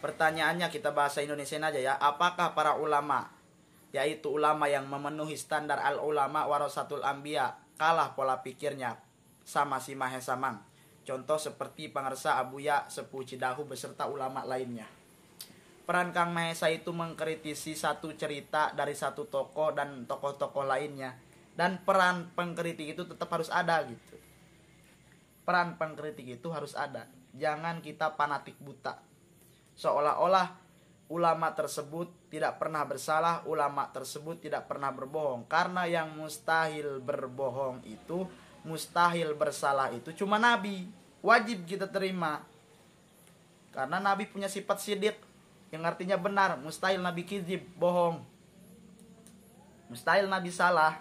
Pertanyaannya kita bahasa Indonesia aja ya. Apakah para ulama yaitu ulama yang memenuhi standar al ulama warasatul ambia kalah pola pikirnya sama si Mahesa Mang. Contoh seperti pengersa Abuya Sepuh Cidahu beserta ulama lainnya. Peran Kang Mahesa itu mengkritisi satu cerita dari satu toko dan tokoh-tokoh lainnya. Dan peran pengkritik itu tetap harus ada gitu. Peran pengkritik itu harus ada. Jangan kita panatik buta seolah-olah ulama tersebut tidak pernah bersalah, ulama tersebut tidak pernah berbohong. Karena yang mustahil berbohong itu, mustahil bersalah itu cuma nabi. Wajib kita terima. Karena nabi punya sifat sidik yang artinya benar, mustahil nabi kizib, bohong. Mustahil nabi salah.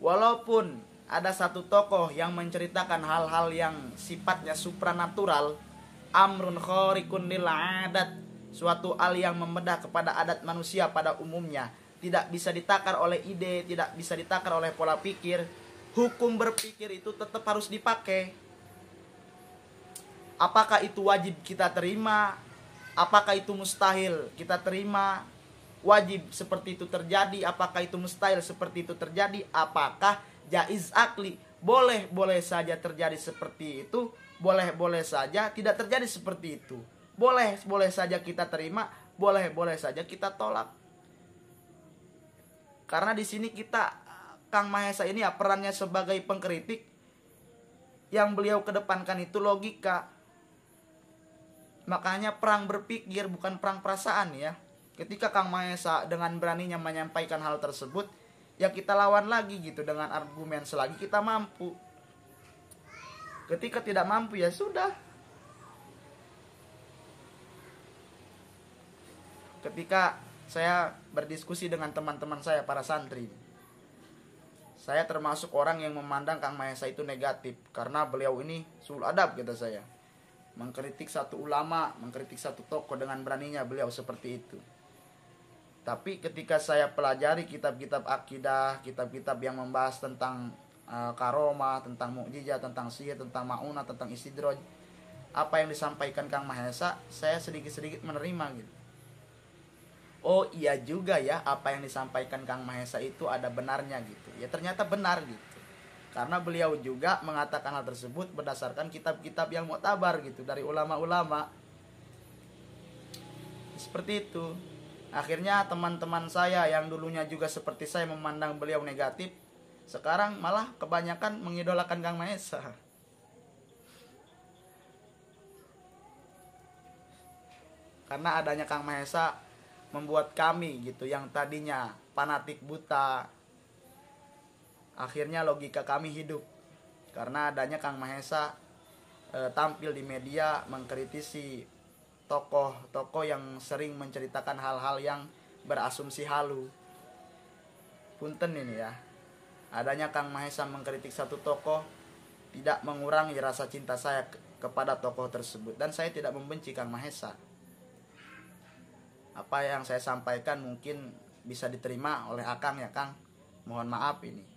Walaupun ada satu tokoh yang menceritakan hal-hal yang sifatnya supranatural amrun khorikun lil adat suatu al yang membedah kepada adat manusia pada umumnya tidak bisa ditakar oleh ide tidak bisa ditakar oleh pola pikir hukum berpikir itu tetap harus dipakai apakah itu wajib kita terima apakah itu mustahil kita terima wajib seperti itu terjadi apakah itu mustahil seperti itu terjadi apakah jaiz akli boleh boleh saja terjadi seperti itu boleh-boleh saja tidak terjadi seperti itu. Boleh boleh saja kita terima, boleh boleh saja kita tolak. Karena di sini kita Kang Mahesa ini ya perannya sebagai pengkritik yang beliau kedepankan itu logika. Makanya perang berpikir bukan perang perasaan ya. Ketika Kang Mahesa dengan beraninya menyampaikan hal tersebut, ya kita lawan lagi gitu dengan argumen selagi kita mampu. Ketika tidak mampu ya sudah. Ketika saya berdiskusi dengan teman-teman saya para santri. Saya termasuk orang yang memandang Kang Mahesa itu negatif karena beliau ini sul adab kata saya. Mengkritik satu ulama, mengkritik satu tokoh dengan beraninya beliau seperti itu. Tapi ketika saya pelajari kitab-kitab akidah, kitab-kitab yang membahas tentang Eh, karoma, tentang mukjizat, tentang sihir, tentang mauna, tentang istidroj. Apa yang disampaikan Kang Mahesa, saya sedikit-sedikit menerima gitu. Oh iya juga ya, apa yang disampaikan Kang Mahesa itu ada benarnya gitu. Ya ternyata benar gitu. Karena beliau juga mengatakan hal tersebut berdasarkan kitab-kitab yang muktabar gitu dari ulama-ulama. Seperti itu. Akhirnya teman-teman saya yang dulunya juga seperti saya memandang beliau negatif, sekarang malah kebanyakan mengidolakan Kang Maesa. Karena adanya Kang Maesa membuat kami gitu yang tadinya fanatik buta akhirnya logika kami hidup karena adanya Kang Mahesa e, tampil di media mengkritisi tokoh-tokoh yang sering menceritakan hal-hal yang berasumsi halu. Punten ini ya. Adanya Kang Mahesa mengkritik satu tokoh tidak mengurangi rasa cinta saya kepada tokoh tersebut dan saya tidak membenci Kang Mahesa. Apa yang saya sampaikan mungkin bisa diterima oleh Akang ya Kang. Mohon maaf ini.